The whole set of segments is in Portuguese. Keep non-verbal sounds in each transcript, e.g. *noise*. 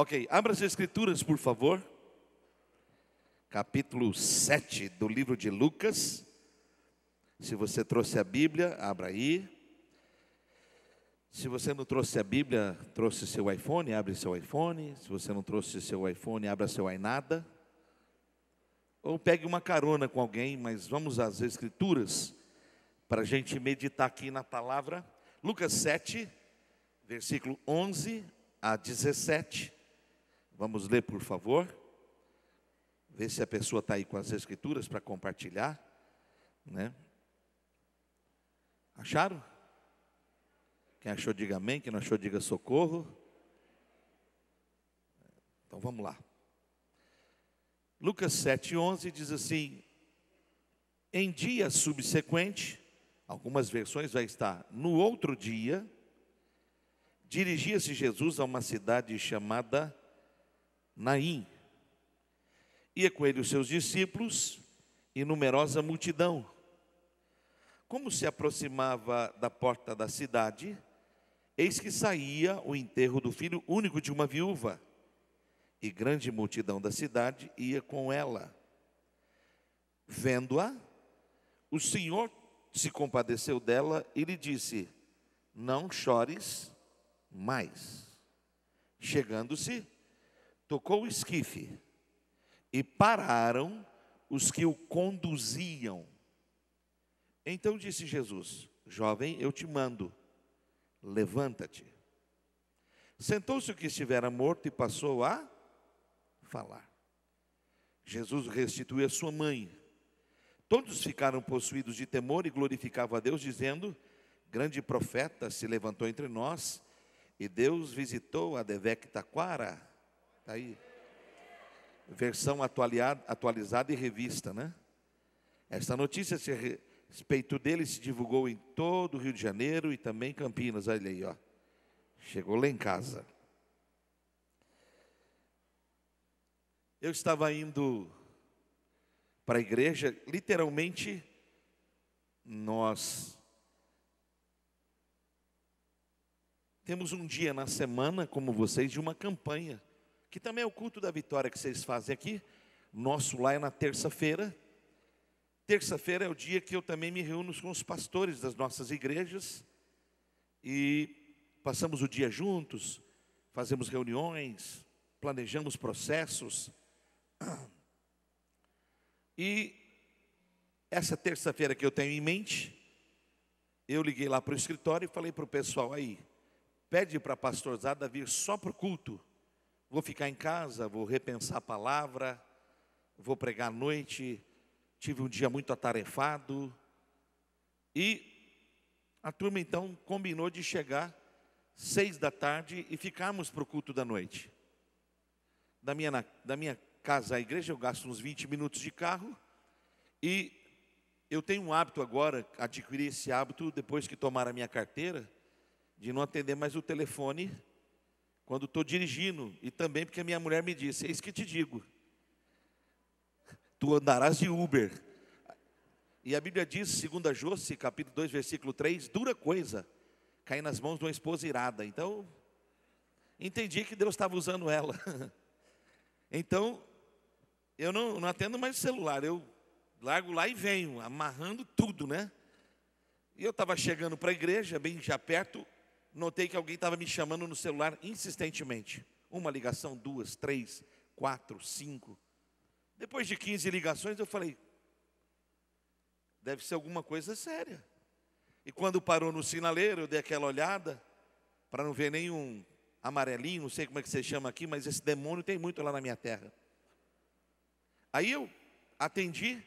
Ok, abra as escrituras, por favor. Capítulo 7 do livro de Lucas. Se você trouxe a Bíblia, abra aí. Se você não trouxe a Bíblia, trouxe seu iPhone, abre seu iPhone. Se você não trouxe seu iPhone, abra seu iNada. Ou pegue uma carona com alguém, mas vamos às Escrituras para a gente meditar aqui na palavra. Lucas 7, versículo 11 a 17. Vamos ler, por favor. Ver se a pessoa está aí com as escrituras para compartilhar. Né? Acharam? Quem achou, diga amém. Quem não achou, diga socorro. Então vamos lá. Lucas 7,11 diz assim: Em dia subsequente, algumas versões vai estar, no outro dia, dirigia-se Jesus a uma cidade chamada Naim. Ia com ele os seus discípulos e numerosa multidão. Como se aproximava da porta da cidade, eis que saía o enterro do filho único de uma viúva, e grande multidão da cidade ia com ela. Vendo-a, o Senhor se compadeceu dela e lhe disse: Não chores mais. Chegando-se, tocou o esquife e pararam os que o conduziam. Então disse Jesus: Jovem, eu te mando, levanta-te. Sentou-se o que estivera morto e passou a falar. Jesus restituiu a sua mãe. Todos ficaram possuídos de temor e glorificavam a Deus, dizendo: Grande profeta se levantou entre nós e Deus visitou a Taquara. Está aí. Versão atualizada e revista, né? Esta notícia a respeito dele se divulgou em todo o Rio de Janeiro e também Campinas. Olha aí, ó. Chegou lá em casa. Eu estava indo para a igreja, literalmente, nós temos um dia na semana, como vocês, de uma campanha que também é o culto da vitória que vocês fazem aqui. Nosso lá é na terça-feira. Terça-feira é o dia que eu também me reúno com os pastores das nossas igrejas e passamos o dia juntos, fazemos reuniões, planejamos processos. E essa terça-feira que eu tenho em mente, eu liguei lá para o escritório e falei para o pessoal aí, pede para a pastorzada vir só para o culto Vou ficar em casa, vou repensar a palavra, vou pregar à noite. Tive um dia muito atarefado. E a turma então combinou de chegar seis da tarde e ficarmos para o culto da noite. Da minha, da minha casa à igreja, eu gasto uns 20 minutos de carro. E eu tenho um hábito agora, adquiri esse hábito depois que tomaram a minha carteira, de não atender mais o telefone quando estou dirigindo, e também porque minha mulher me disse: Eis é que te digo, tu andarás de Uber. E a Bíblia diz, segundo a Josi, capítulo 2, versículo 3, dura coisa cair nas mãos de uma esposa irada. Então, entendi que Deus estava usando ela. *laughs* Então, eu não, não atendo mais o celular, eu largo lá e venho, amarrando tudo, né? E eu estava chegando para a igreja, bem já perto, notei que alguém estava me chamando no celular insistentemente. Uma ligação, duas, três, quatro, cinco. Depois de 15 ligações, eu falei: deve ser alguma coisa séria. E quando parou no sinaleiro, eu dei aquela olhada, para não ver nenhum amarelinho, não sei como é que você chama aqui, mas esse demônio tem muito lá na minha terra. Aí eu atendi,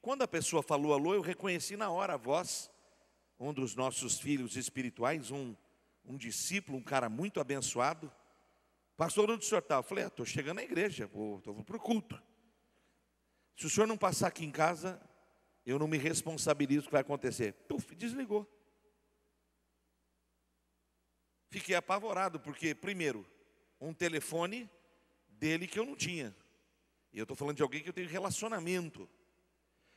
quando a pessoa falou alô, eu reconheci na hora a voz, um dos nossos filhos espirituais, um um discípulo, um cara muito abençoado. Pastor, onde o senhor está? Eu falei, estou ah, chegando à igreja, estou para o culto. Se o senhor não passar aqui em casa, eu não me responsabilizo do que vai acontecer. Puf, desligou. Fiquei apavorado, porque, primeiro, um telefone dele que eu não tinha. E eu estou falando de alguém que eu tenho relacionamento.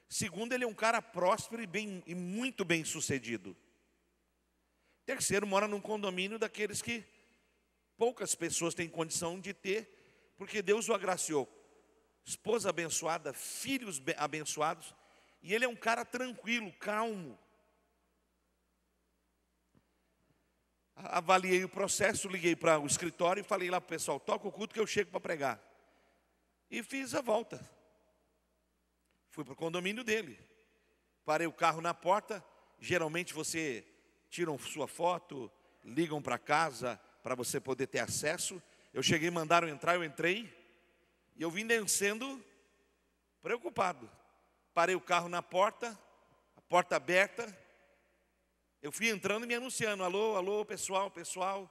Segundo, ele é um cara próspero e, bem, e muito bem sucedido. Terceiro, mora num condomínio daqueles que poucas pessoas têm condição de ter, porque Deus o agraciou. Esposa abençoada, filhos abençoados, e ele é um cara tranquilo, calmo. Avaliei o processo, liguei para o escritório e falei lá para o pessoal: toca o culto que eu chego para pregar. E fiz a volta. Fui para o condomínio dele. Parei o carro na porta. Geralmente você tiram sua foto, ligam para casa para você poder ter acesso. Eu cheguei, mandaram entrar, eu entrei e eu vim descendo preocupado. Parei o carro na porta, a porta aberta. Eu fui entrando e me anunciando: alô, alô, pessoal, pessoal.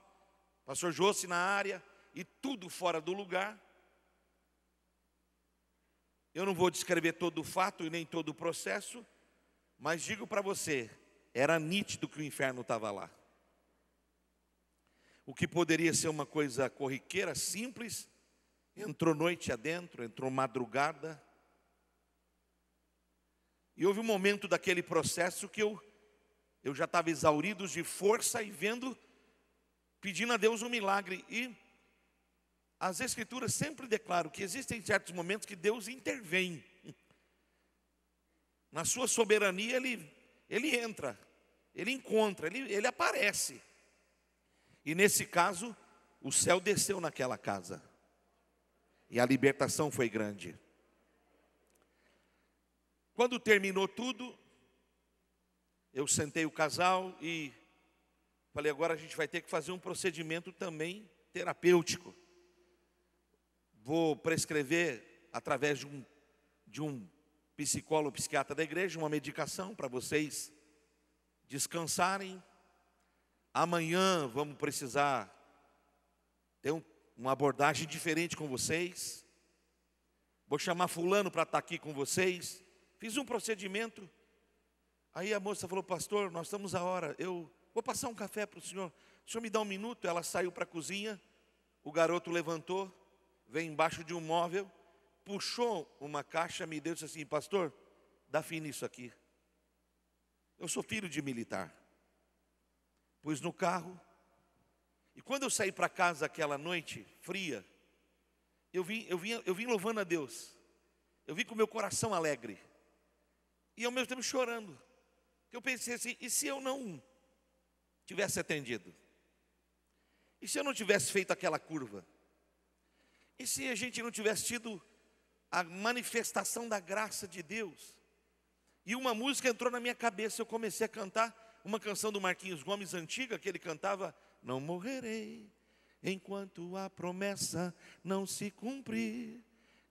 Pastor Josi na área e tudo fora do lugar. Eu não vou descrever todo o fato e nem todo o processo, mas digo para você era nítido que o inferno estava lá. O que poderia ser uma coisa corriqueira, simples, entrou noite adentro, entrou madrugada. E houve um momento daquele processo que eu, eu já estava exaurido de força e vendo, pedindo a Deus um milagre. E as Escrituras sempre declaram que existem certos momentos que Deus intervém. Na sua soberania, Ele ele entra, ele encontra, ele, ele aparece. E nesse caso, o céu desceu naquela casa. E a libertação foi grande. Quando terminou tudo, eu sentei o casal e falei: agora a gente vai ter que fazer um procedimento também terapêutico. Vou prescrever, através de um, de um psicólogo, psiquiatra da igreja, uma medicação para vocês descansarem. Amanhã vamos precisar ter um, uma abordagem diferente com vocês. Vou chamar fulano para estar aqui com vocês. Fiz um procedimento. Aí a moça falou, pastor, nós estamos à hora. Eu vou passar um café para o senhor. O senhor me dá um minuto? Ela saiu para a cozinha. O garoto levantou, veio embaixo de um móvel puxou uma caixa, me deu e disse assim: Pastor, dá fim nisso aqui. Eu sou filho de militar. Pus no carro. E quando eu saí para casa aquela noite fria, eu vim, eu, vim, eu vim louvando a Deus. Eu vim com meu coração alegre. E ao mesmo tempo chorando. Eu pensei assim: e se eu não tivesse atendido? E se eu não tivesse feito aquela curva? E se a gente não tivesse tido a manifestação da graça de Deus. E uma música entrou na minha cabeça, eu comecei a cantar uma canção do Marquinhos Gomes antiga que ele cantava: Não morrerei enquanto a promessa não se cumprir.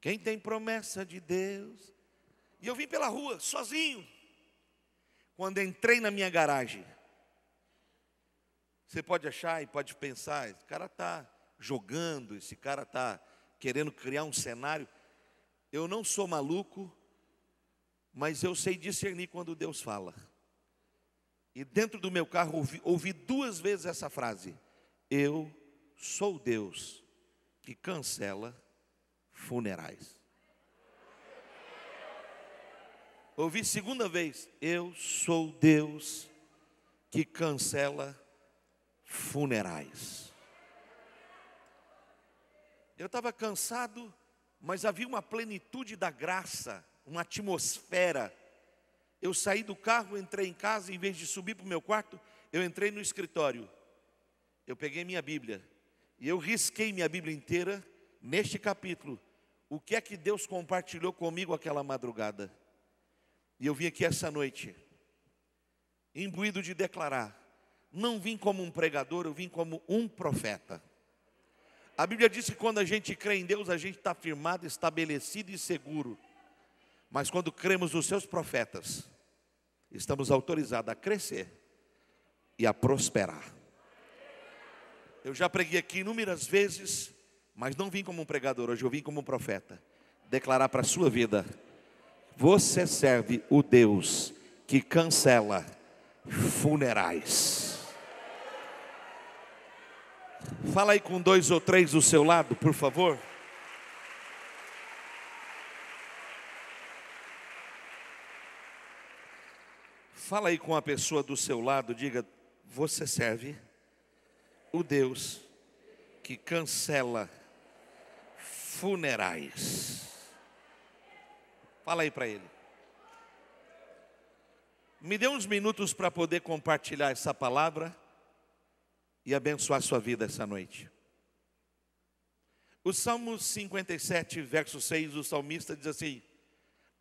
Quem tem promessa de Deus. E eu vim pela rua sozinho. Quando entrei na minha garagem, você pode achar e pode pensar, esse cara está jogando, esse cara está querendo criar um cenário eu não sou maluco, mas eu sei discernir quando Deus fala. E dentro do meu carro ouvi, ouvi duas vezes essa frase: Eu sou Deus que cancela funerais. Ouvi segunda vez: Eu sou Deus que cancela funerais. Eu estava cansado mas havia uma plenitude da graça, uma atmosfera. Eu saí do carro, entrei em casa, em vez de subir para o meu quarto, eu entrei no escritório. Eu peguei minha Bíblia e eu risquei minha Bíblia inteira neste capítulo. O que é que Deus compartilhou comigo aquela madrugada? E eu vim aqui essa noite, imbuído de declarar: não vim como um pregador, eu vim como um profeta. A Bíblia diz que quando a gente crê em Deus, a gente está firmado, estabelecido e seguro. Mas quando cremos nos seus profetas, estamos autorizados a crescer e a prosperar. Eu já preguei aqui inúmeras vezes, mas não vim como um pregador, hoje eu vim como um profeta. Declarar para a sua vida: você serve o Deus que cancela funerais. Fala aí com dois ou três do seu lado, por favor. Fala aí com a pessoa do seu lado, diga: você serve o Deus que cancela funerais. Fala aí para ele. Me dê uns minutos para poder compartilhar essa palavra e abençoar sua vida essa noite. O Salmo 57, verso 6, o salmista diz assim: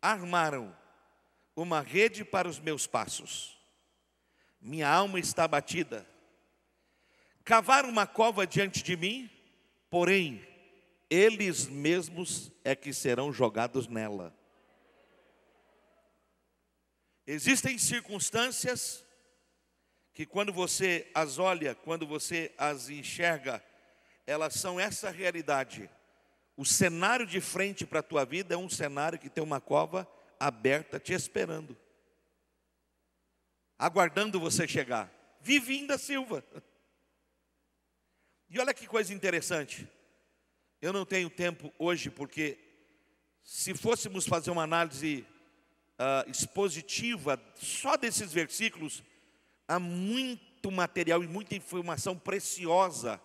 Armaram uma rede para os meus passos, minha alma está abatida. Cavaram uma cova diante de mim, porém, eles mesmos é que serão jogados nela. Existem circunstâncias que quando você as olha, quando você as enxerga, elas são essa realidade. O cenário de frente para a tua vida é um cenário que tem uma cova aberta te esperando, aguardando você chegar. Vivinda Silva. E olha que coisa interessante. Eu não tenho tempo hoje, porque se fôssemos fazer uma análise uh, expositiva só desses versículos, há muito material e muita informação preciosa,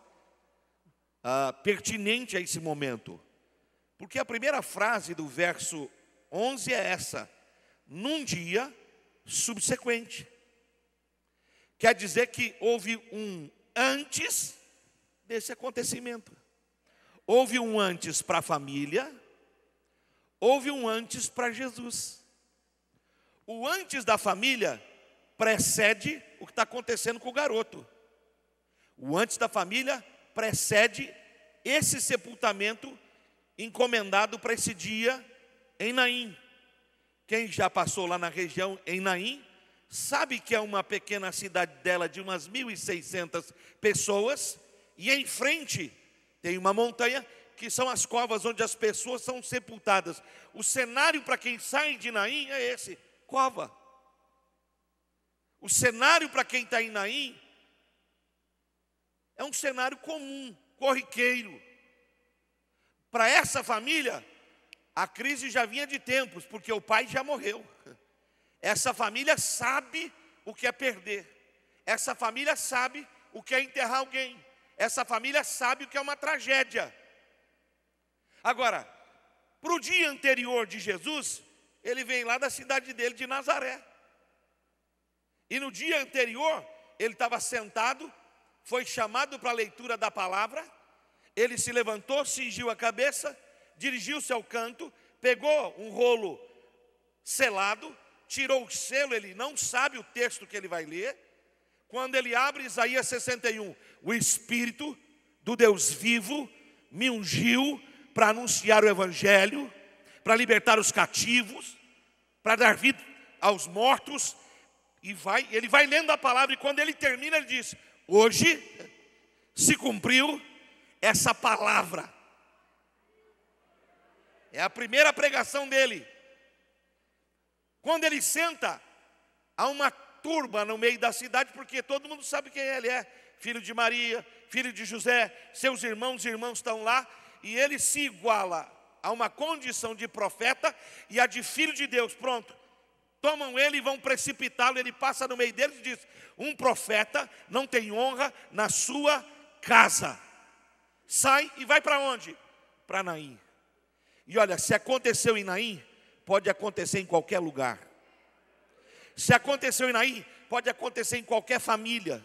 ah, pertinente a esse momento. Porque a primeira frase do verso 11 é essa: num dia subsequente. Quer dizer que houve um antes desse acontecimento. Houve um antes para a família, houve um antes para Jesus. O antes da família precede o que está acontecendo com o garoto. O antes da família precede esse sepultamento encomendado para esse dia em Naim. Quem já passou lá na região em Naim, sabe que é uma pequena cidade dela de umas 1.600 pessoas, e em frente tem uma montanha que são as covas onde as pessoas são sepultadas. O cenário para quem sai de Naim é esse: cova. O cenário para quem está em Naim é um cenário comum, corriqueiro. Para essa família, a crise já vinha de tempos, porque o pai já morreu. Essa família sabe o que é perder. Essa família sabe o que é enterrar alguém. Essa família sabe o que é uma tragédia. Agora, para o dia anterior de Jesus, ele vem lá da cidade dele, de Nazaré. E no dia anterior, ele estava sentado, foi chamado para a leitura da palavra, ele se levantou, cingiu a cabeça, dirigiu-se ao canto, pegou um rolo selado, tirou o selo, ele não sabe o texto que ele vai ler. Quando ele abre Isaías 61, o Espírito do Deus vivo me ungiu para anunciar o Evangelho, para libertar os cativos, para dar vida aos mortos e vai, ele vai lendo a palavra, e quando ele termina, ele diz: Hoje se cumpriu essa palavra. É a primeira pregação dele. Quando ele senta, há uma turba no meio da cidade, porque todo mundo sabe quem ele é: filho de Maria, filho de José, seus irmãos e irmãos estão lá, e ele se iguala a uma condição de profeta e a de filho de Deus. Pronto, tomam ele e vão precipitá-lo. Ele passa no meio deles e diz: Um profeta não tem honra na sua casa. Sai e vai para onde? Para Naim. E olha, se aconteceu em Naim, pode acontecer em qualquer lugar. Se aconteceu em Naim, pode acontecer em qualquer família.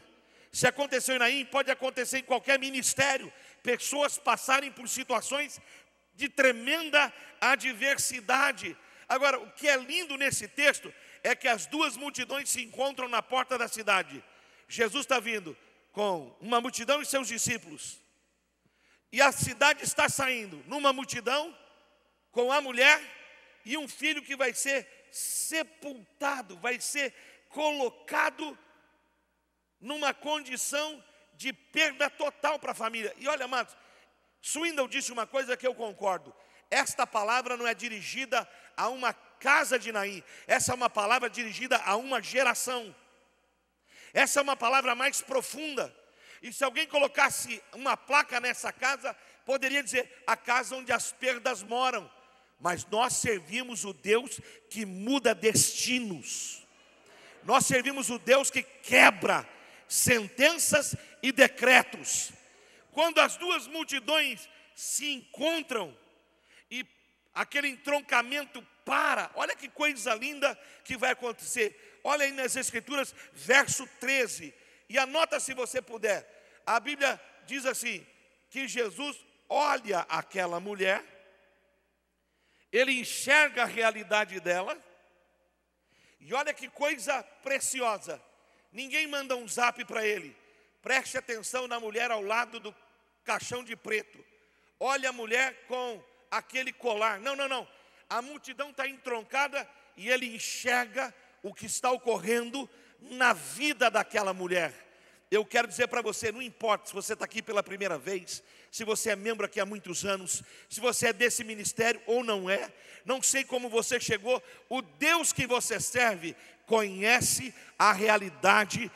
Se aconteceu em Naim, pode acontecer em qualquer ministério. Pessoas passarem por situações de tremenda adversidade, Agora, o que é lindo nesse texto é que as duas multidões se encontram na porta da cidade. Jesus está vindo com uma multidão e seus discípulos. E a cidade está saindo numa multidão com a mulher e um filho que vai ser sepultado, vai ser colocado numa condição de perda total para a família. E olha, Matos, Swindle disse uma coisa que eu concordo. Esta palavra não é dirigida a uma casa de Naim. Essa é uma palavra dirigida a uma geração. Essa é uma palavra mais profunda. E se alguém colocasse uma placa nessa casa, poderia dizer a casa onde as perdas moram. Mas nós servimos o Deus que muda destinos. Nós servimos o Deus que quebra sentenças e decretos. Quando as duas multidões se encontram, aquele entroncamento para. Olha que coisa linda que vai acontecer. Olha aí nas Escrituras, verso 13. E anota se você puder. A Bíblia diz assim: que Jesus olha aquela mulher, ele enxerga a realidade dela, e olha que coisa preciosa. Ninguém manda um zap para ele. Preste atenção na mulher ao lado do caixão de preto. Olha a mulher com aquele colar. Não, não, não. A multidão está entroncada e ele enxerga o que está ocorrendo na vida daquela mulher. Eu quero dizer para você, não importa se você está aqui pela primeira vez, se você é membro aqui há muitos anos, se você é desse ministério ou não é, não sei como você chegou, o Deus que você serve conhece a realidade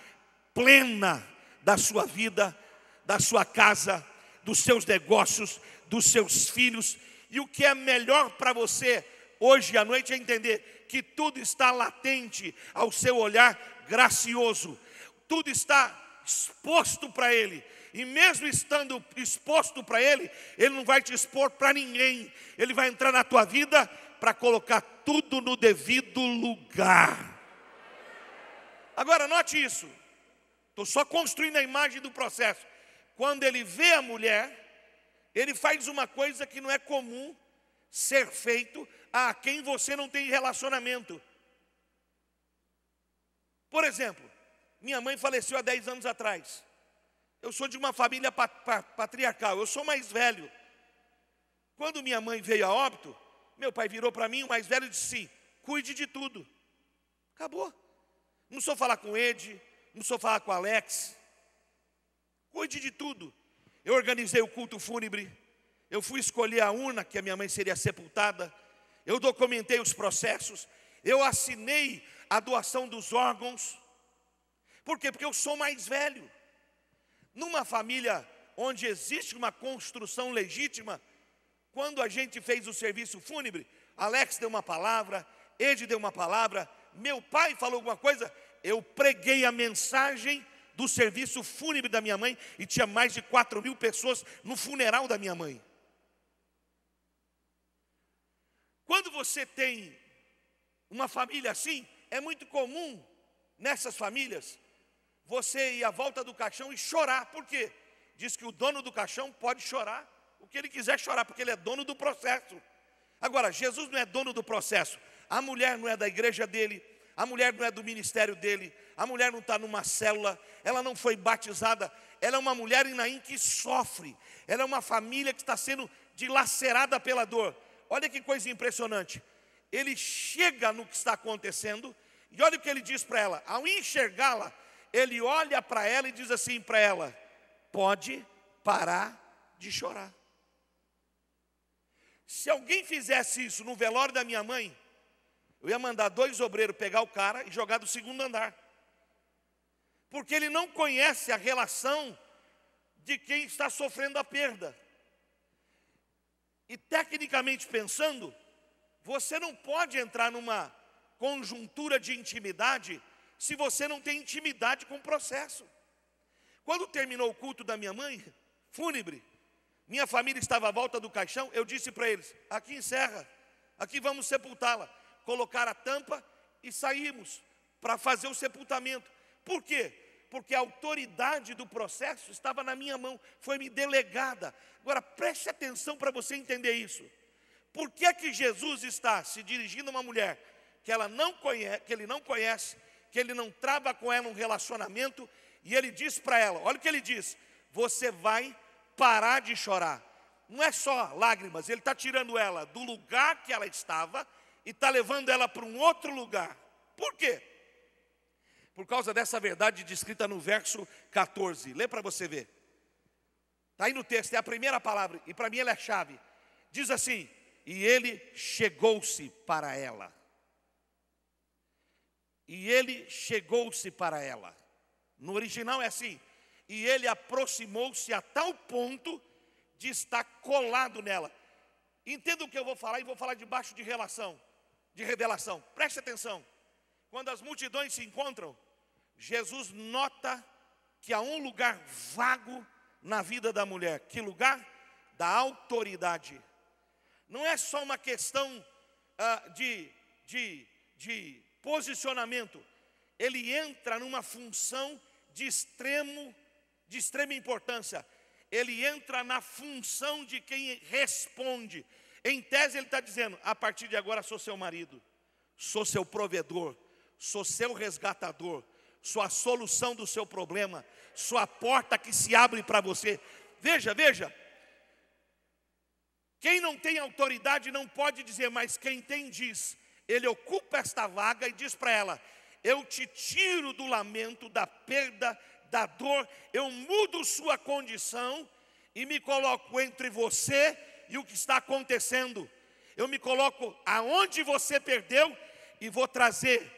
plena da sua vida, da sua casa, dos seus negócios, dos seus filhos, e o que é melhor para você hoje à noite é entender que tudo está latente ao seu olhar gracioso, tudo está exposto para Ele. E mesmo estando exposto para Ele, Ele não vai te expor para ninguém. Ele vai entrar na tua vida para colocar tudo no devido lugar. Agora, note isso. Estou só construindo a imagem do processo. Quando ele vê a mulher, ele faz uma coisa que não é comum ser feito a quem você não tem relacionamento. Por exemplo, minha mãe faleceu há 10 anos atrás. Eu sou de uma família patriarcal, eu sou mais velho. Quando minha mãe veio a óbito, meu pai virou para mim, o mais velho, e disse: assim, cuide de tudo. Acabou. Não sou falar com Ed, não sou falar com Alex. Cuide de tudo. Eu organizei o culto fúnebre. Eu fui escolher a urna que a minha mãe seria sepultada. Eu documentei os processos. Eu assinei a doação dos órgãos. Por quê? Porque eu sou mais velho. Numa família onde existe uma construção legítima, quando a gente fez o serviço fúnebre, Alex deu uma palavra, Ed deu uma palavra, meu pai falou alguma coisa, eu preguei a mensagem do serviço fúnebre da minha mãe e tinha mais de 4 mil pessoas no funeral da minha mãe. Quando você tem uma família assim, é muito comum nessas famílias você ir à volta do caixão e chorar. Por quê? Diz que o dono do caixão pode chorar o que ele quiser chorar, porque ele é dono do processo. Agora, Jesus não é dono do processo, a mulher não é da igreja dele, a mulher não é do ministério dele, a mulher não está numa célula, ela não foi batizada, ela é uma mulher inaim que sofre, ela é uma família que está sendo dilacerada pela dor. Olha que coisa impressionante. Ele chega no que está acontecendo e olha o que ele diz para ela. Ao enxergá-la, ele olha para ela e diz assim para ela: pode parar de chorar. Se alguém fizesse isso no velório da minha mãe, eu ia mandar dois obreiros pegar o cara e jogar do segundo andar. Porque ele não conhece a relação de quem está sofrendo a perda. E tecnicamente pensando, você não pode entrar numa conjuntura de intimidade se você não tem intimidade com o processo. Quando terminou o culto da minha mãe, fúnebre, minha família estava à volta do caixão, eu disse para eles: aqui encerra, aqui vamos sepultá-la colocar a tampa e saímos para fazer o sepultamento. Por quê? Porque a autoridade do processo estava na minha mão, foi me delegada. Agora preste atenção para você entender isso. Por que é que Jesus está se dirigindo a uma mulher que ela não conhece, que ele não conhece, que ele não trava com ela um relacionamento e ele diz para ela, olha o que ele diz: você vai parar de chorar. Não é só lágrimas, ele está tirando ela do lugar que ela estava e está levando ela para um outro lugar. Por quê? Por causa dessa verdade descrita no verso 14. Lê para você ver. Está aí no texto, é a primeira palavra, e para mim ela é chave. Diz assim: E ele chegou-se para ela. E ele chegou-se para ela. No original é assim: E ele aproximou-se a tal ponto de estar colado nela. Entenda o que eu vou falar e vou falar debaixo de relação de revelação. Preste atenção. Quando as multidões se encontram, Jesus nota que há um lugar vago na vida da mulher. Que lugar? Da autoridade. Não é só uma questão ah, de, de, de posicionamento. Ele entra numa função de extremo, de extrema importância. Ele entra na função de quem responde. Em tese, ele está dizendo: a partir de agora sou seu marido, sou seu provedor, sou seu resgatador, sou a solução do seu problema, sou a porta que se abre para você. Veja, veja. Quem não tem autoridade não pode dizer, mas quem tem diz. Ele ocupa esta vaga e diz para ela: Eu te tiro do lamento, da perda, da dor, eu mudo sua condição e me coloco entre você e o que está acontecendo. Eu me coloco aonde você perdeu e vou trazer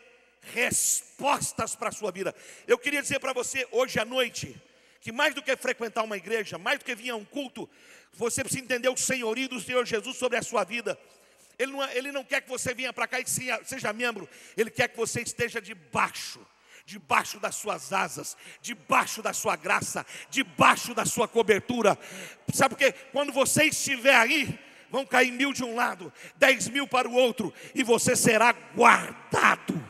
respostas para a sua vida. Eu queria dizer para você hoje à noite que mais do que frequentar uma igreja, mais do que vir a um culto, você precisa entender o senhorio do Senhor Jesus sobre a sua vida. Ele não, é, ele não quer que você venha para cá e seja membro, ele quer que você esteja debaixo debaixo das suas asas, debaixo da sua graça, debaixo da sua cobertura. Sabe por quê? Quando você estiver aí, vão cair mil de um lado, dez mil para o outro, e você será guardado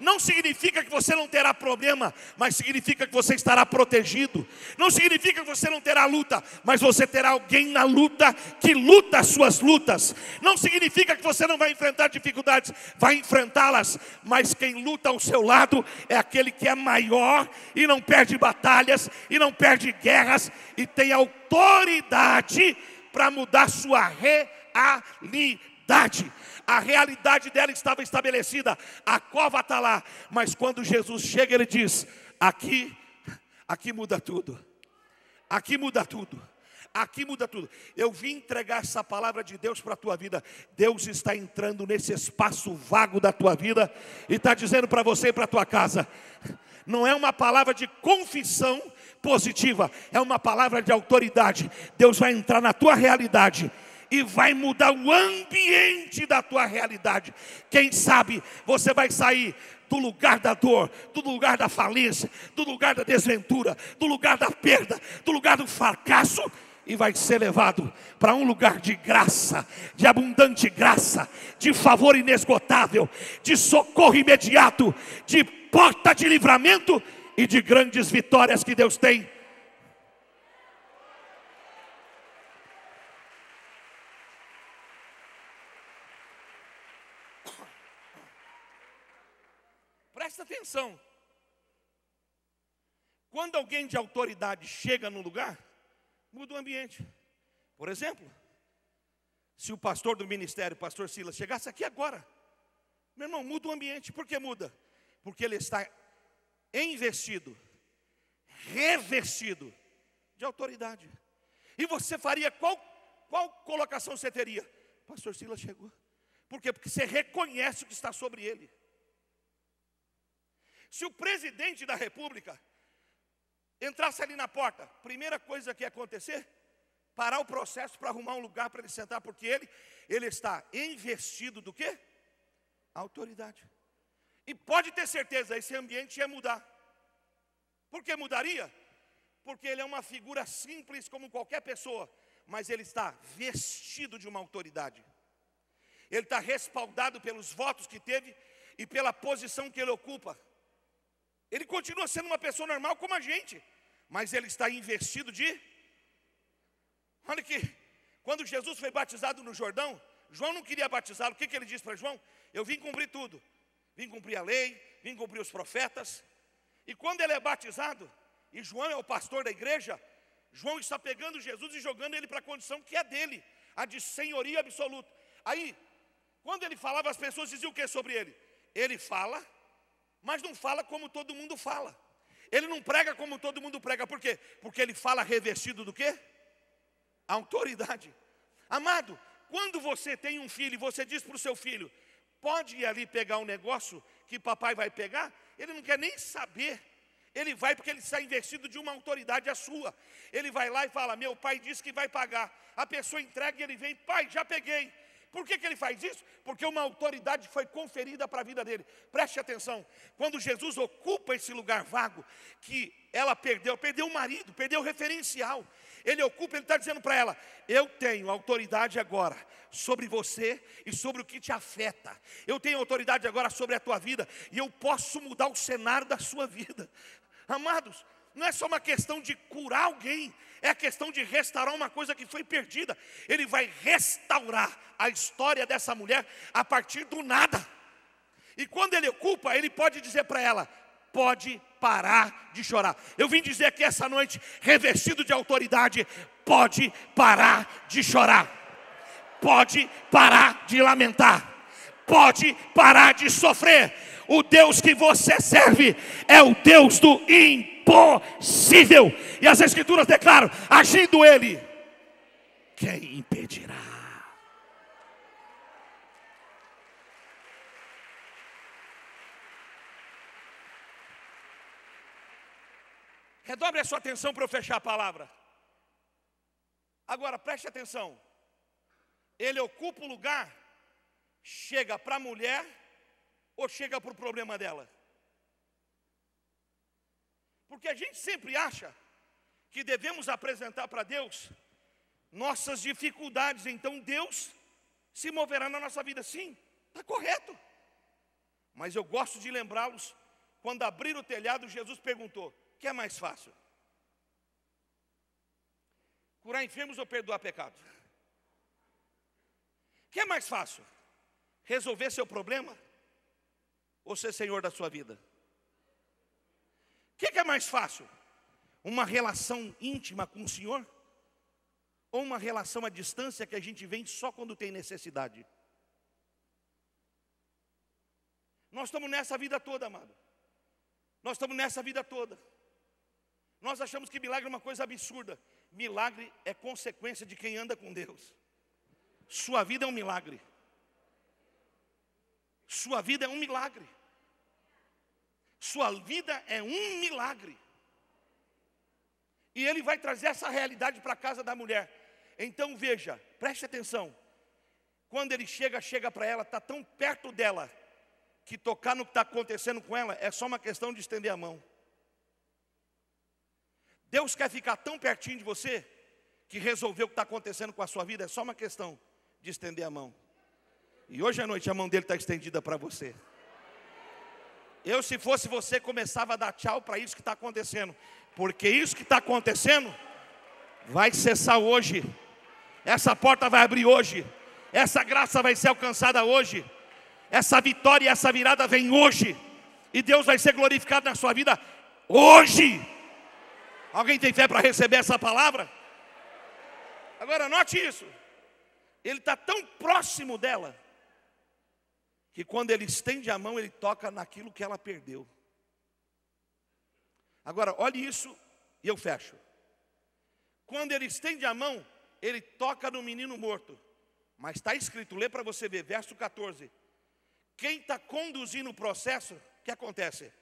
não significa que você não terá problema, mas significa que você estará protegido. Não significa que você não terá luta, mas você terá alguém na luta que luta as suas lutas. Não significa que você não vai enfrentar dificuldades, vai enfrentá-las, mas quem luta ao seu lado é aquele que é maior e não perde batalhas e não perde guerras e tem autoridade para mudar sua realidade a realidade dela estava estabelecida, a cova está lá, mas quando Jesus chega, ele diz: aqui, aqui muda tudo, aqui muda tudo. Aqui muda tudo. Eu vim entregar essa palavra de Deus para a tua vida. Deus está entrando nesse espaço vago da tua vida e está dizendo para você e para a tua casa: não é uma palavra de confissão positiva, é uma palavra de autoridade. Deus vai entrar na tua realidade e vai mudar o ambiente da tua realidade. Quem sabe você vai sair do lugar da dor, do lugar da falência, do lugar da desventura, do lugar da perda, do lugar do fracasso e vai ser levado para um lugar de graça, de abundante graça, de favor inesgotável, de socorro imediato, de porta de livramento e de grandes vitórias que Deus tem atenção. Quando alguém de autoridade chega no lugar, muda o ambiente. Por exemplo, se o pastor do ministério, pastor Silas, chegasse aqui agora, meu irmão, muda o ambiente. Por que muda? Porque ele está investido, revestido de autoridade. E você faria qual, qual colocação você teria? pastor Silas chegou. Por quê? Porque você reconhece o que está sobre ele. Se o presidente da República entrasse ali na porta, primeira coisa que ia acontecer, parar o processo para arrumar um lugar para ele sentar, porque ele, ele está investido do quê? Autoridade. E pode ter certeza, esse ambiente ia mudar. Por que mudaria? Porque ele é uma figura simples como qualquer pessoa, mas ele está vestido de uma autoridade. Ele está respaldado pelos votos que teve e pela posição que ele ocupa. Ele continua sendo uma pessoa normal como a gente, mas ele está investido de. Olha que, quando Jesus foi batizado no Jordão, João não queria batizá-lo, o que, que ele disse para João? Eu vim cumprir tudo, vim cumprir a lei, vim cumprir os profetas. E quando ele é batizado, e João é o pastor da igreja, João está pegando Jesus e jogando ele para a condição que é dele, a de senhoria absoluta. Aí, quando ele falava, as pessoas diziam o que sobre ele? Ele fala mas não fala como todo mundo fala. Ele não prega como todo mundo prega, por quê? Porque ele fala revestido do quê? Autoridade. Amado, quando você tem um filho e você diz para o seu filho, pode ir ali pegar um negócio que papai vai pegar, ele não quer nem saber. Ele vai porque ele está investido de uma autoridade a sua. Ele vai lá e fala: Meu pai disse que vai pagar. A pessoa entrega e ele vem: Pai, já peguei. Por que, que ele faz isso? Porque uma autoridade foi conferida para a vida dele. Preste atenção: quando Jesus ocupa esse lugar vago, que ela perdeu, perdeu o marido, perdeu o referencial, ele ocupa, ele está dizendo para ela: Eu tenho autoridade agora sobre você e sobre o que te afeta, eu tenho autoridade agora sobre a tua vida, e eu posso mudar o cenário da sua vida. Amados, não é só uma questão de curar alguém, é a questão de restaurar uma coisa que foi perdida. Ele vai restaurar a história dessa mulher a partir do nada. E quando ele ocupa, ele pode dizer para ela: pode parar de chorar. Eu vim dizer aqui essa noite, revestido de autoridade, pode parar de chorar, pode parar de lamentar, pode parar de sofrer o Deus que você serve é o Deus do impossível. E as Escrituras declaram: agindo Ele, quem impedirá? Redobre a sua atenção para eu fechar a palavra. Agora preste atenção. Ele ocupa o lugar, chega para a mulher ou chega para o problema dela? Porque a gente sempre acha que devemos apresentar para Deus nossas dificuldades, então Deus se moverá na nossa vida. Sim, está correto. Mas eu gosto de lembrá-los, quando abriram o telhado, Jesus perguntou: o que é mais fácil? Curar enfermos ou perdoar pecado? O que é mais fácil? Resolver seu problema? ou ser é senhor da sua vida? O que, que é mais fácil? Uma relação íntima com o Senhor? Ou uma relação à distância que a gente vem só quando tem necessidade? Nós estamos nessa vida toda, amado. Nós estamos nessa vida toda. Nós achamos que milagre é uma coisa absurda. Milagre é consequência de quem anda com Deus. Sua vida é um milagre. Sua vida é um milagre. Sua vida é um milagre. E ele vai trazer essa realidade para a casa da mulher. Então veja, preste atenção. Quando ele chega, chega para ela, está tão perto dela, que tocar no que está acontecendo com ela é só uma questão de estender a mão. Deus quer ficar tão pertinho de você, que resolver o que está acontecendo com a sua vida é só uma questão de estender a mão. E hoje à noite a mão dele está estendida para você. Eu, se fosse você, começava a dar tchau para isso que está acontecendo, porque isso que está acontecendo vai cessar hoje, essa porta vai abrir hoje, essa graça vai ser alcançada hoje, essa vitória e essa virada vem hoje, e Deus vai ser glorificado na sua vida hoje. Alguém tem fé para receber essa palavra? Agora, note isso, ele está tão próximo dela que quando ele estende a mão, ele toca naquilo que ela perdeu. Agora, olhe isso e eu fecho. Quando ele estende a mão, ele toca no menino morto. Mas está escrito, lê para você ver, verso 14. Quem está conduzindo o processo, o que acontece?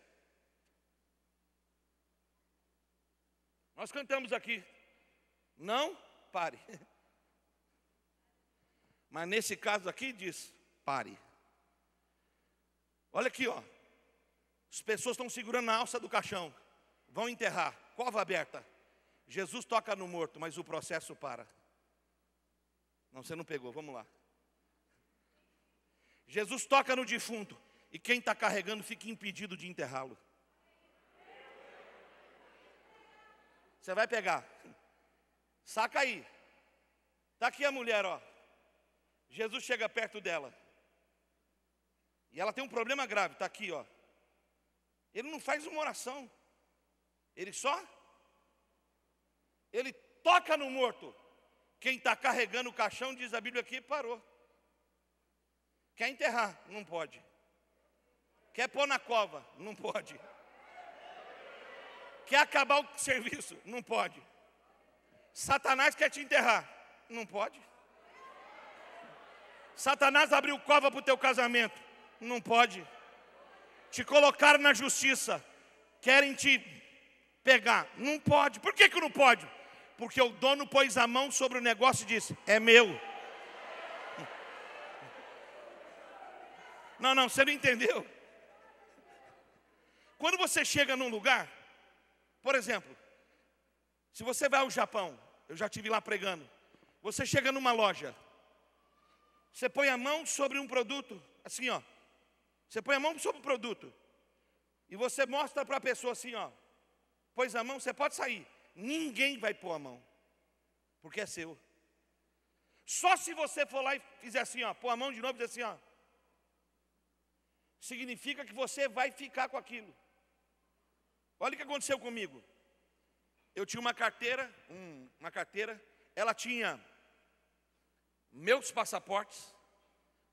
Nós cantamos aqui, não pare. *laughs* Mas nesse caso aqui diz, pare. Olha aqui, ó. As pessoas estão segurando a alça do caixão. Vão enterrar. Cova aberta. Jesus toca no morto, mas o processo para. Não, você não pegou, vamos lá. Jesus toca no defunto e quem está carregando fica impedido de enterrá-lo. Você vai pegar. Saca aí. Está aqui a mulher, ó. Jesus chega perto dela. E ela tem um problema grave, está aqui, ó. Ele não faz uma oração. Ele só. Ele toca no morto. Quem está carregando o caixão, diz a Bíblia aqui, parou. Quer enterrar? Não pode. Quer pôr na cova? Não pode. Quer acabar o serviço? Não pode. Satanás quer te enterrar? Não pode. Satanás abriu cova para o teu casamento? Não pode. Te colocar na justiça. Querem te pegar. Não pode. Por que, que não pode? Porque o dono pôs a mão sobre o negócio e disse: É meu. Não, não, você não entendeu. Quando você chega num lugar, por exemplo, se você vai ao Japão, eu já tive lá pregando. Você chega numa loja, você põe a mão sobre um produto, assim, ó. Você põe a mão sobre o produto e você mostra para a pessoa assim, ó. Pôs a mão, você pode sair. Ninguém vai pôr a mão, porque é seu. Só se você for lá e fizer assim, ó, pôr a mão de novo e dizer assim, ó. Significa que você vai ficar com aquilo. Olha o que aconteceu comigo. Eu tinha uma carteira, um, uma carteira, ela tinha meus passaportes,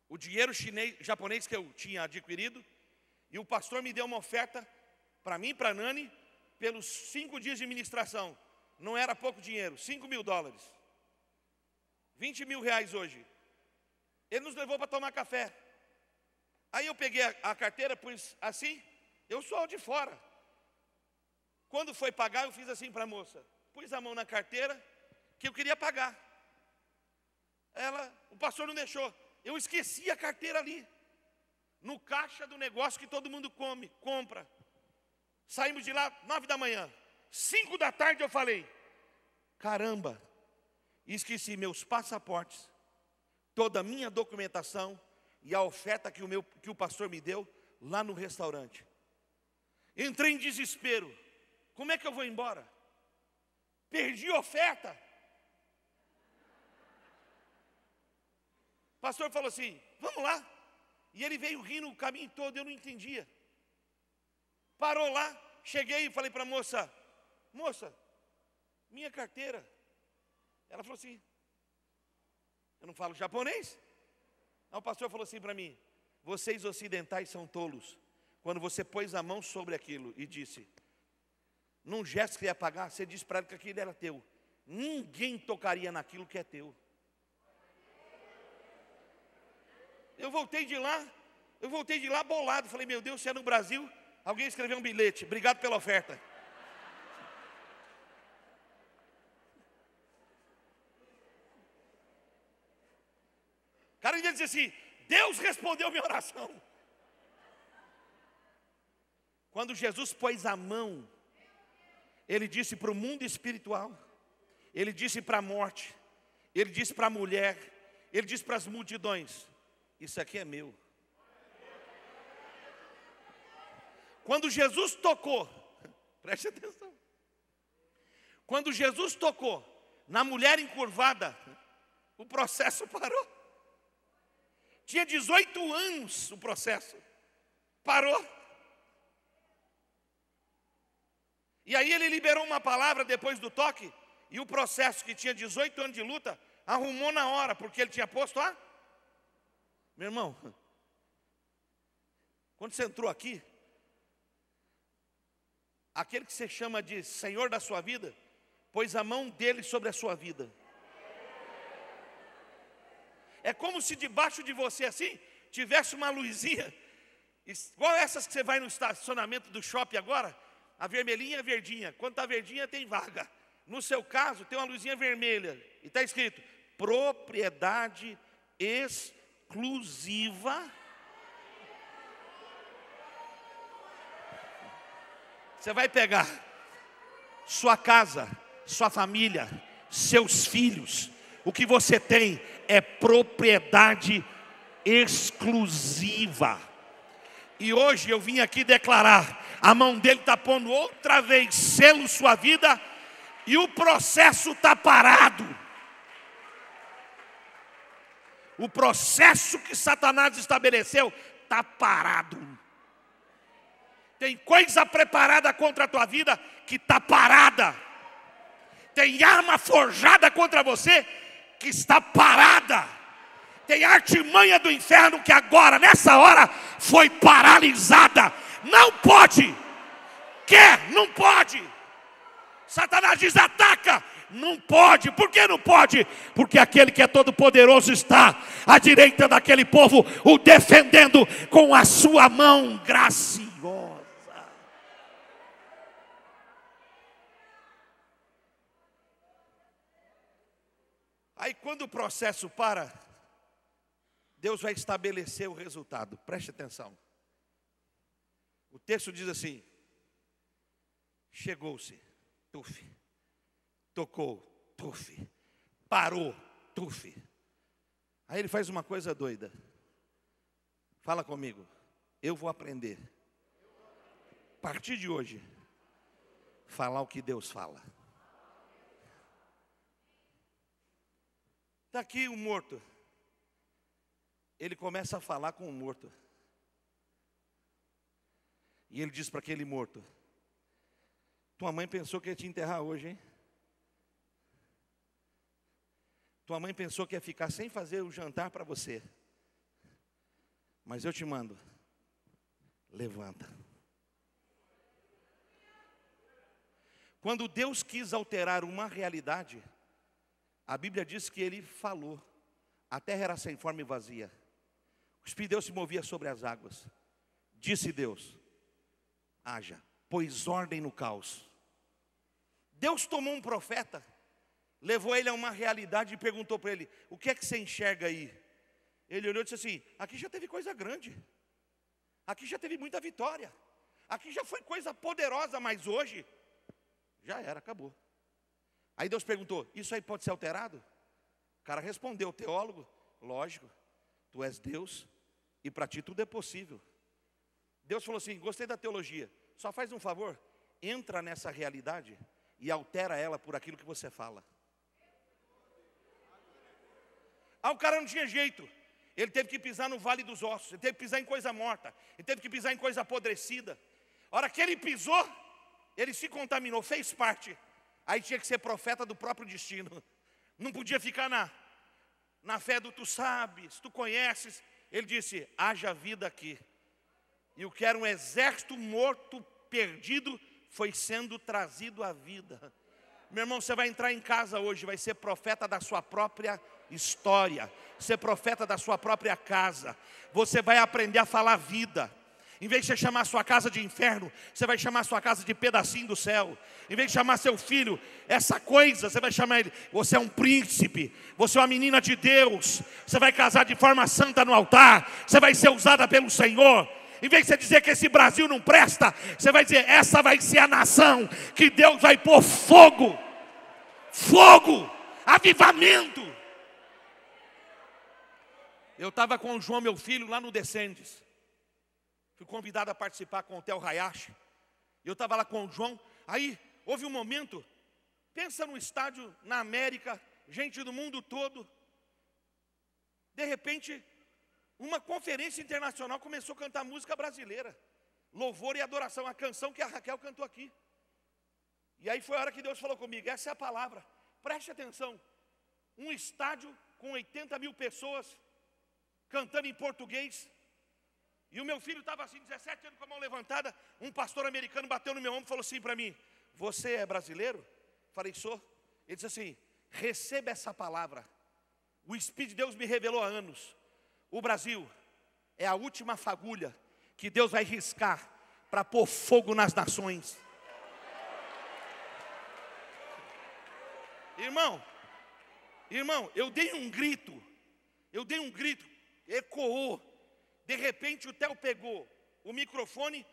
o dinheiro chinês, japonês que eu tinha adquirido, e o pastor me deu uma oferta para mim e para Nani pelos cinco dias de ministração. Não era pouco dinheiro, 5 mil dólares. 20 mil reais hoje. Ele nos levou para tomar café. Aí eu peguei a, a carteira, pus assim, eu sou de fora. Quando foi pagar, eu fiz assim para a moça. Pus a mão na carteira que eu queria pagar. Ela, o pastor não deixou eu esqueci a carteira ali, no caixa do negócio que todo mundo come, compra. Saímos de lá nove da manhã, cinco da tarde eu falei, caramba, esqueci meus passaportes, toda a minha documentação e a oferta que o, meu, que o pastor me deu lá no restaurante. Entrei em desespero. Como é que eu vou embora? Perdi a oferta. pastor falou assim: vamos lá. E ele veio rindo o caminho todo, eu não entendia. Parou lá, cheguei e falei para a moça: moça, minha carteira. Ela falou assim: eu não falo japonês. Aí o pastor falou assim para mim: vocês ocidentais são tolos. Quando você pôs a mão sobre aquilo e disse, num gesto que ia pagar, você disse para ele que aquilo era teu. Ninguém tocaria naquilo que é teu. Eu voltei de lá, eu voltei de lá bolado. Falei, meu Deus, se é no Brasil, alguém escreveu um bilhete. Obrigado pela oferta. O cara ainda diz assim: Deus respondeu minha oração. Quando Jesus pôs a mão, ele disse para o mundo espiritual, ele disse para a morte, ele disse para a mulher, ele disse para as multidões: isso aqui é meu. Quando Jesus tocou, *laughs* preste atenção. Quando Jesus tocou na mulher encurvada, o processo *laughs* parou. Tinha 18 anos o processo. Parou. E aí ele liberou uma palavra depois do toque, e o processo que tinha 18 anos de luta arrumou na hora, porque ele tinha posto a meu irmão, quando você entrou aqui, aquele que você chama de Senhor da sua vida, pôs a mão dele sobre a sua vida. É como se debaixo de você assim tivesse uma luzinha, igual essas que você vai no estacionamento do shopping agora, a vermelhinha e a verdinha. Quando está verdinha, tem vaga. No seu caso, tem uma luzinha vermelha e está escrito propriedade exclusiva exclusiva. Você vai pegar sua casa, sua família, seus filhos, o que você tem é propriedade exclusiva. E hoje eu vim aqui declarar: a mão dele está pondo outra vez selo sua vida, e o processo está parado o processo que Satanás estabeleceu está parado. Tem coisa preparada contra a tua vida que está parada. Tem arma forjada contra você que está parada. Tem artimanha do inferno que agora, nessa hora, foi paralisada. Não pode. Quer, não pode. Satanás diz: ataca, não pode, por que não pode? Porque aquele que é todo poderoso está à direita daquele povo, o defendendo com a sua mão graciosa. Aí quando o processo para, Deus vai estabelecer o resultado. Preste atenção. O texto diz assim: chegou-se, tufe Tocou, tuf. Parou, tuf. Aí ele faz uma coisa doida. Fala comigo. Eu vou aprender. A partir de hoje, falar o que Deus fala. Está aqui o morto. Ele começa a falar com o morto. E ele diz para aquele morto: Tua mãe pensou que ia te enterrar hoje, hein? Tua mãe pensou que ia ficar sem fazer o jantar para você. Mas eu te mando. Levanta. Quando Deus quis alterar uma realidade, a Bíblia diz que ele falou. A terra era sem forma e vazia. O Espírito de Deus se movia sobre as águas. Disse Deus: haja, pois ordem no caos. Deus tomou um profeta levou ele a uma realidade e perguntou para ele: O que é que você enxerga aí? Ele olhou e disse assim: Aqui já teve coisa grande, aqui já teve muita vitória, aqui já foi coisa poderosa, mas hoje já era, acabou. Aí Deus perguntou: Isso aí pode ser alterado? O cara respondeu: Teólogo, lógico, tu és Deus e para ti tudo é possível. Deus falou assim: Gostei da teologia, só faz um favor, entra nessa realidade e altera ela por aquilo que você fala. Ah, o cara não tinha jeito. Ele teve que pisar no vale dos ossos, ele teve que pisar em coisa morta, ele teve que pisar em coisa apodrecida. A hora que ele pisou, ele se contaminou, fez parte. Aí tinha que ser profeta do próprio destino. Não podia ficar na, na fé do tu sabes, tu conheces. Ele disse: haja vida aqui. E o que era um exército morto, perdido, foi sendo trazido à vida. Meu irmão, você vai entrar em casa hoje, vai ser profeta da sua própria vida história, ser profeta da sua própria casa. Você vai aprender a falar vida. Em vez de você chamar sua casa de inferno, você vai chamar sua casa de pedacinho do céu. Em vez de chamar seu filho essa coisa, você vai chamar ele. Você é um príncipe, você é uma menina de Deus. Você vai casar de forma santa no altar, você vai ser usada pelo Senhor. Em vez de você dizer que esse Brasil não presta, você vai dizer: essa vai ser a nação que Deus vai pôr fogo, fogo, avivamento. Eu estava com o João, meu filho, lá no Descendes. Fui convidado a participar com o Theo Hayashi. Eu estava lá com o João. Aí houve um momento, pensa num estádio na América, gente do mundo todo. De repente, uma conferência internacional começou a cantar música brasileira. Louvor e adoração, a canção que a Raquel cantou aqui. E aí foi a hora que Deus falou comigo: essa é a palavra, preste atenção. Um estádio com 80 mil pessoas cantando em português. E o meu filho estava assim, 17 anos, com a mão levantada. Um pastor americano bateu no meu ombro e falou assim para mim: Você é brasileiro? Falei, sou. Ele disse assim: Receba essa palavra. O Espírito de Deus me revelou há anos. O Brasil é a última fagulha que Deus vai riscar para pôr fogo nas nações. Irmão, irmão, eu dei um grito, eu dei um grito, ecoou. De repente o Theo pegou o microfone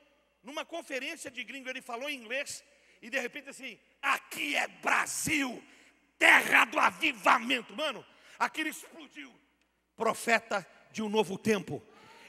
numa conferência de gringo, ele falou em inglês e de repente assim: "Aqui é Brasil, terra do avivamento". Mano, aquilo explodiu. Profeta de um novo tempo.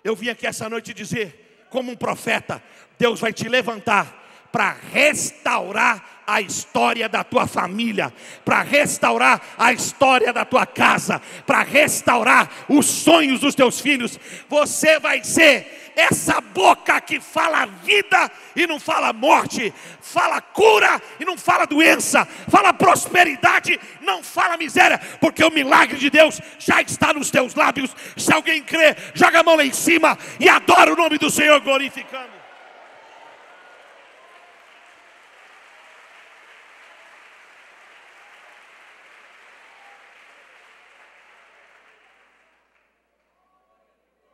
Eu vim aqui essa noite dizer, como um profeta, Deus vai te levantar para restaurar a história da tua família, para restaurar a história da tua casa, para restaurar os sonhos dos teus filhos. Você vai ser essa boca que fala vida e não fala morte, fala cura e não fala doença, fala prosperidade, não fala miséria, porque o milagre de Deus já está nos teus lábios. Se alguém crê, joga a mão lá em cima e adora o nome do Senhor glorificando.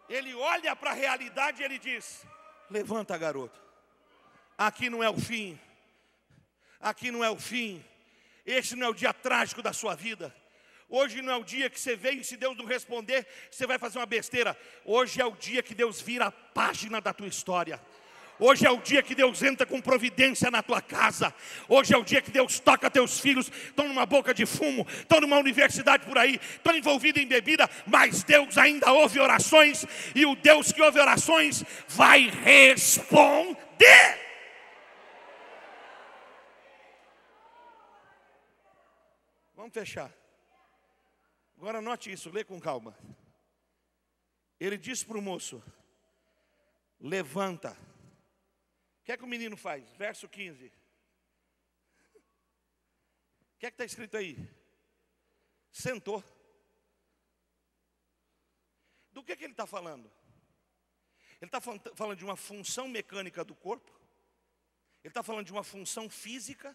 ele olha para a realidade e ele diz: Levanta, garoto. Aqui não é o fim. Aqui não é o fim. Este não é o dia trágico da sua vida. Hoje não é o dia que você veio e se Deus não responder, você vai fazer uma besteira. Hoje é o dia que Deus vira a página da tua história. Hoje é o dia que Deus entra com providência na tua casa. Hoje é o dia que Deus toca teus filhos. Estão numa boca de fumo, estão numa universidade por aí, estão envolvidos em bebida, mas Deus ainda ouve orações. E o Deus que ouve orações vai responder. Vamos fechar. Agora note isso, lê com calma. Ele diz para o moço: levanta que é que o menino faz? Verso 15. O que é que está escrito aí? Sentou. Do que, é que ele está falando? Ele está falando de uma função mecânica do corpo, ele está falando de uma função física,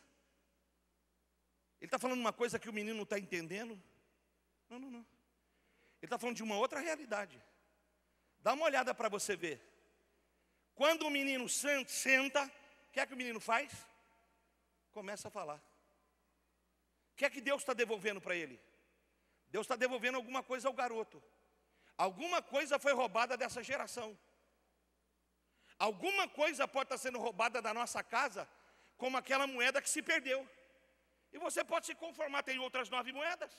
ele está falando de uma coisa que o menino não está entendendo. Não, não, não. Ele está falando de uma outra realidade. Dá uma olhada para você ver. Quando o menino senta, o que é que o menino faz? Começa a falar. O que é que Deus está devolvendo para ele? Deus está devolvendo alguma coisa ao garoto. Alguma coisa foi roubada dessa geração. Alguma coisa pode estar sendo roubada da nossa casa, como aquela moeda que se perdeu. E você pode se conformar, tem outras nove moedas.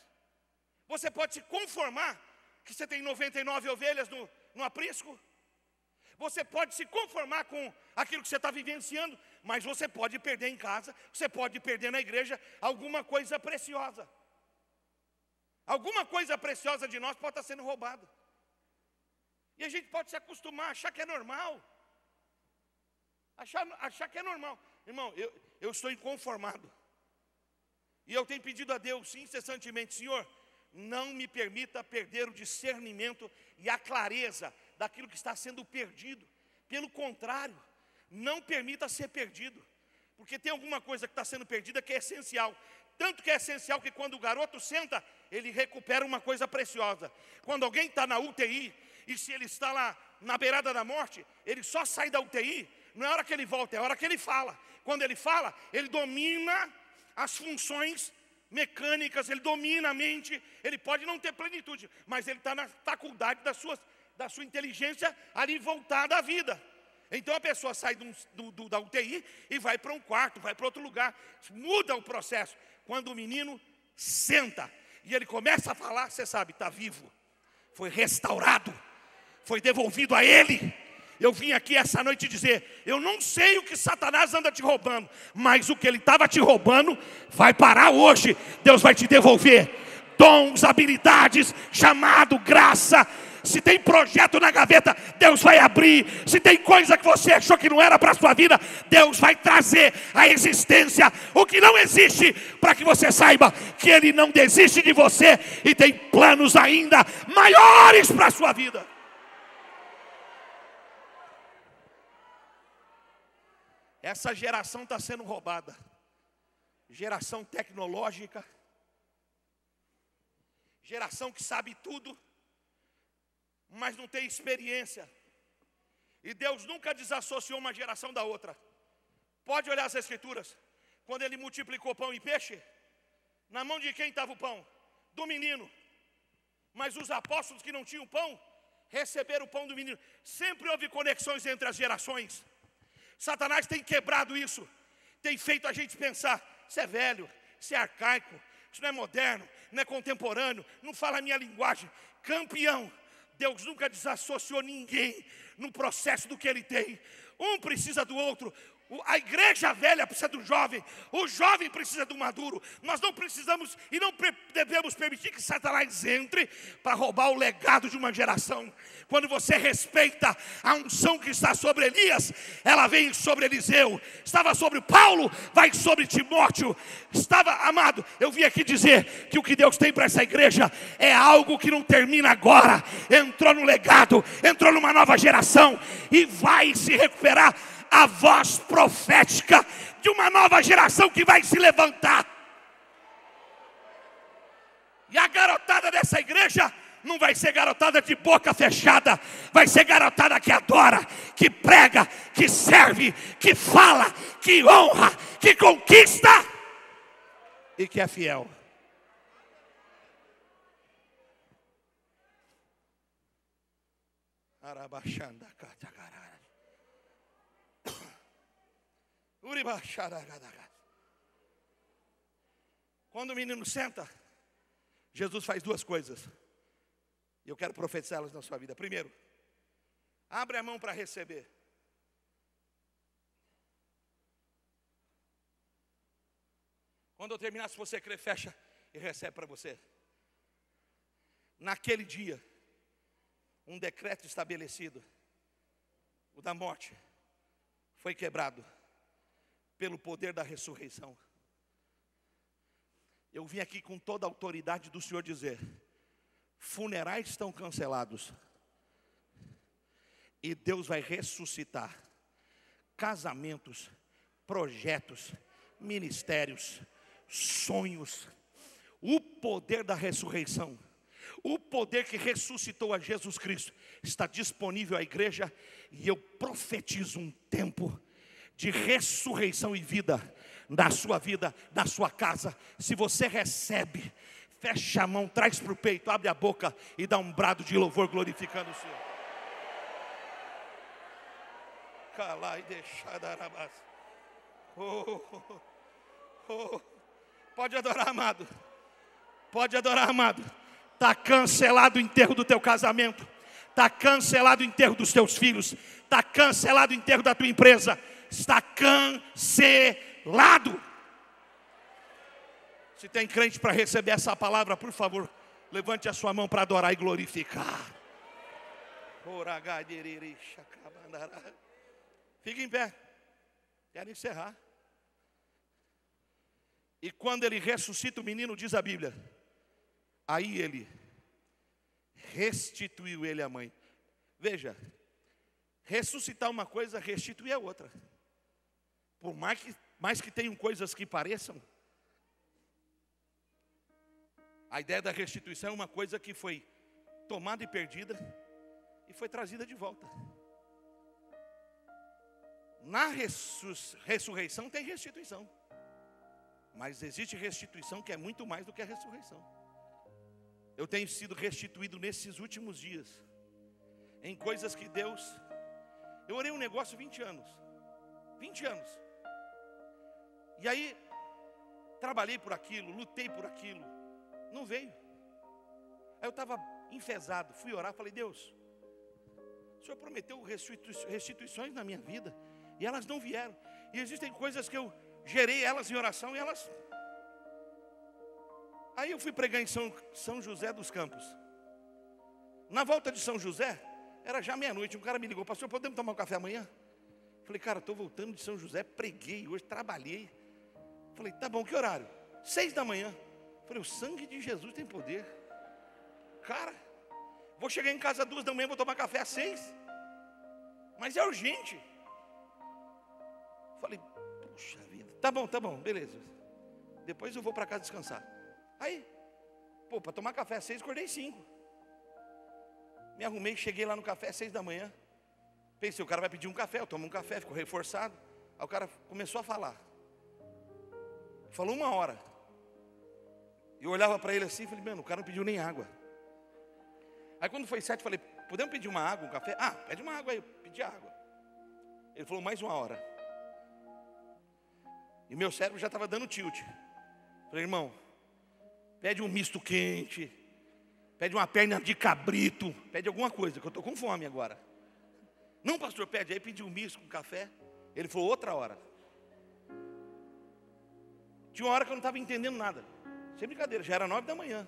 Você pode se conformar que você tem 99 ovelhas no, no aprisco. Você pode se conformar com aquilo que você está vivenciando, mas você pode perder em casa, você pode perder na igreja alguma coisa preciosa. Alguma coisa preciosa de nós pode estar sendo roubada. E a gente pode se acostumar, achar que é normal. Achar, achar que é normal. Irmão, eu, eu estou inconformado. E eu tenho pedido a Deus incessantemente, Senhor, não me permita perder o discernimento e a clareza daquilo que está sendo perdido. Pelo contrário, não permita ser perdido, porque tem alguma coisa que está sendo perdida que é essencial. Tanto que é essencial que quando o garoto senta, ele recupera uma coisa preciosa. Quando alguém está na UTI, e se ele está lá na beirada da morte, ele só sai da UTI, não é hora que ele volta, é hora que ele fala. Quando ele fala, ele domina as funções mecânicas, ele domina a mente, ele pode não ter plenitude, mas ele está na faculdade das suas da sua inteligência ali voltada à vida. Então a pessoa sai do, do, do, da UTI e vai para um quarto, vai para outro lugar, muda o processo. Quando o menino senta e ele começa a falar, você sabe, está vivo, foi restaurado, foi devolvido a ele. Eu vim aqui essa noite dizer: eu não sei o que Satanás anda te roubando, mas o que ele estava te roubando vai parar hoje, Deus vai te devolver. Dons, habilidades, chamado, graça, se tem projeto na gaveta, Deus vai abrir, se tem coisa que você achou que não era para a sua vida, Deus vai trazer à existência o que não existe, para que você saiba que Ele não desiste de você e tem planos ainda maiores para a sua vida. Essa geração está sendo roubada. Geração tecnológica. Geração que sabe tudo mas não tem experiência. E Deus nunca desassociou uma geração da outra. Pode olhar as escrituras. Quando ele multiplicou pão e peixe, na mão de quem estava o pão? Do menino. Mas os apóstolos que não tinham pão, receberam o pão do menino. Sempre houve conexões entre as gerações. Satanás tem quebrado isso. Tem feito a gente pensar, isso é velho, isso é arcaico, isso não é moderno, não é contemporâneo, não fala a minha linguagem. Campeão Deus nunca desassociou ninguém no processo do que ele tem. Um precisa do outro, a igreja velha precisa do jovem, o jovem precisa do maduro. Nós não precisamos e não devemos permitir que Satanás entre para roubar o legado de uma geração. Quando você respeita a unção que está sobre Elias, ela vem sobre Eliseu, estava sobre Paulo, vai sobre Timóteo. Estava, amado, eu vim aqui dizer que o que Deus tem para essa igreja é algo que não termina agora, entrou no legado, entrou numa nova geração e vai se recuperar a voz profética de uma nova geração que vai se levantar. E a garotada dessa igreja não vai ser garotada de boca fechada, vai ser garotada que adora, que prega, que serve, que fala, que honra, que conquista e que é fiel. Arabaxanda, catagara. Quando o menino senta, Jesus faz duas coisas. E eu quero profetizá-las na sua vida. Primeiro, abre a mão para receber. Quando eu terminar, se você crer, fecha e recebe para você. Naquele dia, um decreto estabelecido, o da morte, foi quebrado pelo poder da ressurreição. Eu vim aqui com toda a autoridade do Senhor dizer: funerais estão cancelados, e Deus vai ressuscitar casamentos, projetos, ministérios, sonhos. O poder da ressurreição, o poder que ressuscitou a Jesus Cristo, está disponível à igreja, e eu profetizo um tempo de ressurreição e vida na sua vida, na sua casa. Se você recebe, fecha a mão, traz para o peito, abre a boca e dá um brado de louvor glorificando o Senhor. e deixadarabás. Oh, oh, oh. Pode adorar, amado. Pode adorar, amado. Está cancelado o enterro do teu casamento. Está cancelado o enterro dos teus filhos. Está cancelado o enterro da tua empresa está cancelado. Se tem crente para receber essa palavra, por favor, levante a sua mão para adorar e glorificar. Fique em pé. Quero encerrar. E quando ele ressuscita o menino, diz a Bíblia, aí ele restituiu ele à mãe. Veja, ressuscitar uma coisa, restituir a outra. Por mais que, mais que tenham coisas que pareçam, a ideia da restituição é uma coisa que foi tomada e perdida e foi trazida de volta. Na ressurreição tem restituição. Mas existe restituição que é muito mais do que a ressurreição. Eu tenho sido restituído nesses últimos dias em coisas que Deus. Eu orei um negócio 20 anos. 20 anos. E aí, trabalhei por aquilo, lutei por aquilo, não veio. Aí eu estava enfesado, fui orar, falei: Deus, o Senhor prometeu restituições na minha vida, e elas não vieram. E existem coisas que eu gerei elas em oração e elas. Aí eu fui pregar em São, São José dos Campos. Na volta de São José, era já meia-noite, um cara me ligou, pastor, podemos tomar um café amanhã? Falei, cara, estou voltando de São José, preguei hoje, trabalhei. Falei, tá bom, que horário? Seis da manhã. Falei, o sangue de Jesus tem poder. Cara, vou chegar em casa duas da manhã, vou tomar café às seis. Mas é urgente. Falei, puxa vida. Tá bom, tá bom, beleza. Depois eu vou para casa descansar. Aí, pô, para tomar café às seis, acordei cinco. Me arrumei, cheguei lá no café às seis da manhã. Pensei, o cara vai pedir um café, eu tomo um café, ficou reforçado. Aí o cara começou a falar. Falou uma hora. Eu olhava para ele assim e falei, mano, o cara não pediu nem água. Aí quando foi sete, falei, podemos pedir uma água, um café? Ah, pede uma água aí, eu pedi água. Ele falou, mais uma hora. E meu cérebro já estava dando tilt. Falei, irmão, pede um misto quente, pede uma perna de cabrito, pede alguma coisa, que eu estou com fome agora. Não, pastor, pede. Aí pedi um misto com um café. Ele falou, outra hora. Tinha uma hora que eu não estava entendendo nada. Sem brincadeira, já era nove da manhã.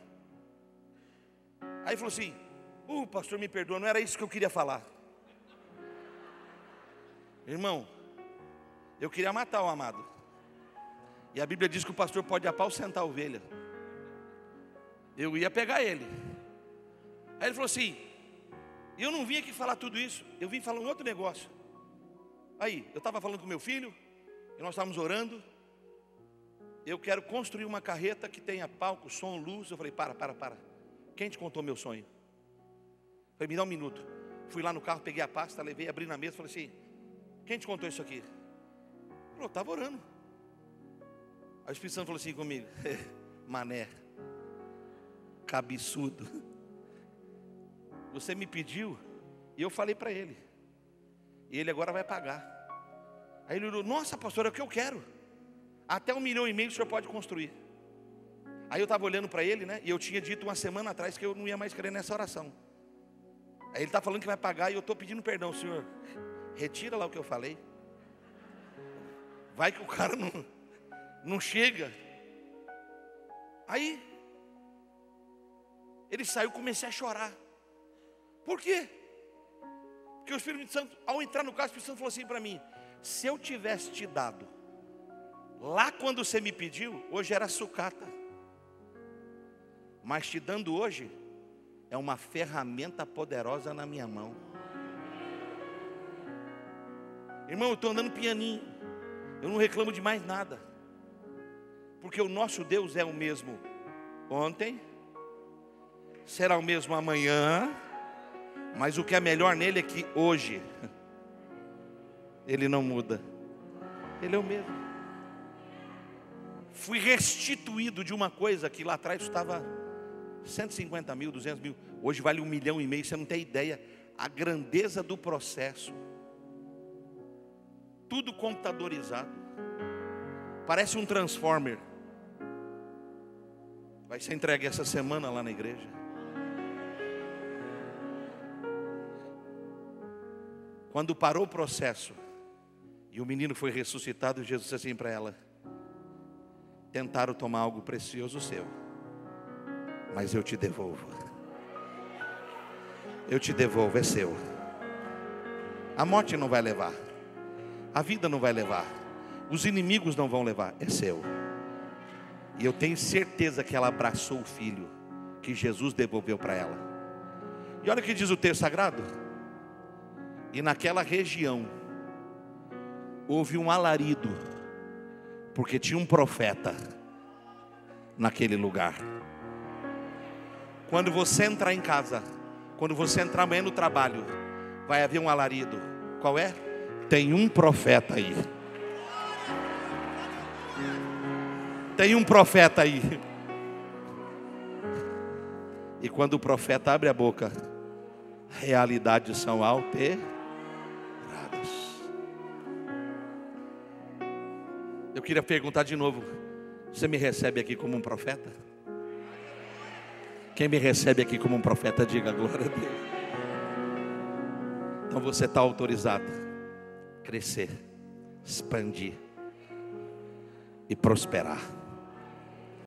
Aí falou assim: O uh, pastor me perdoa, não era isso que eu queria falar. Irmão, eu queria matar o amado. E a Bíblia diz que o pastor pode apausentar a ovelha. Eu ia pegar ele. Aí ele falou assim: Eu não vim aqui falar tudo isso, eu vim falar um outro negócio. Aí, eu estava falando com meu filho, e nós estávamos orando eu quero construir uma carreta que tenha palco, som, luz. Eu falei, para, para, para. Quem te contou meu sonho? Eu falei, me dá um minuto. Fui lá no carro, peguei a pasta, levei, abri na mesa, falei assim, quem te contou isso aqui? Ele falou, estava orando. Aí o Espírito Santo falou assim comigo, *laughs* mané, cabeçudo. Você me pediu e eu falei para ele. E ele agora vai pagar. Aí ele falou, nossa pastor, é o que eu quero. Até um milhão e meio o senhor pode construir. Aí eu estava olhando para ele, né? E eu tinha dito uma semana atrás que eu não ia mais crer nessa oração. Aí ele está falando que vai pagar e eu estou pedindo perdão, senhor. Retira lá o que eu falei. Vai que o cara não, não chega. Aí ele saiu, comecei a chorar. Por quê? Porque o Espírito Santo, ao entrar no carro, o Espírito Santo falou assim para mim: se eu tivesse te dado Lá quando você me pediu, hoje era sucata. Mas te dando hoje, é uma ferramenta poderosa na minha mão. Irmão, eu estou andando pianinho. Eu não reclamo de mais nada. Porque o nosso Deus é o mesmo ontem, será o mesmo amanhã, mas o que é melhor nele é que hoje *laughs* ele não muda. Ele é o mesmo fui restituído de uma coisa que lá atrás estava 150 mil, 200 mil, hoje vale um milhão e meio, você não tem ideia a grandeza do processo. Tudo computadorizado, parece um transformer. Vai ser entregue essa semana lá na igreja. Quando parou o processo e o menino foi ressuscitado, Jesus disse assim para ela: tentaram tomar algo precioso seu, mas eu te devolvo. Eu te devolvo, é seu. A morte não vai levar, a vida não vai levar, os inimigos não vão levar, é seu. E eu tenho certeza que ela abraçou o filho que Jesus devolveu para ela. E olha o que diz o texto sagrado. E naquela região houve um alarido porque tinha um profeta naquele lugar. Quando você entrar em casa, quando você entrar amanhã no trabalho, vai haver um alarido. Qual é? Tem um profeta aí. Tem um profeta aí. E quando o profeta abre a boca, realidades são alteradas. Eu queria perguntar de novo: você me recebe aqui como um profeta? Quem me recebe aqui como um profeta, diga glória a Deus. Então você está autorizado a crescer, expandir e prosperar.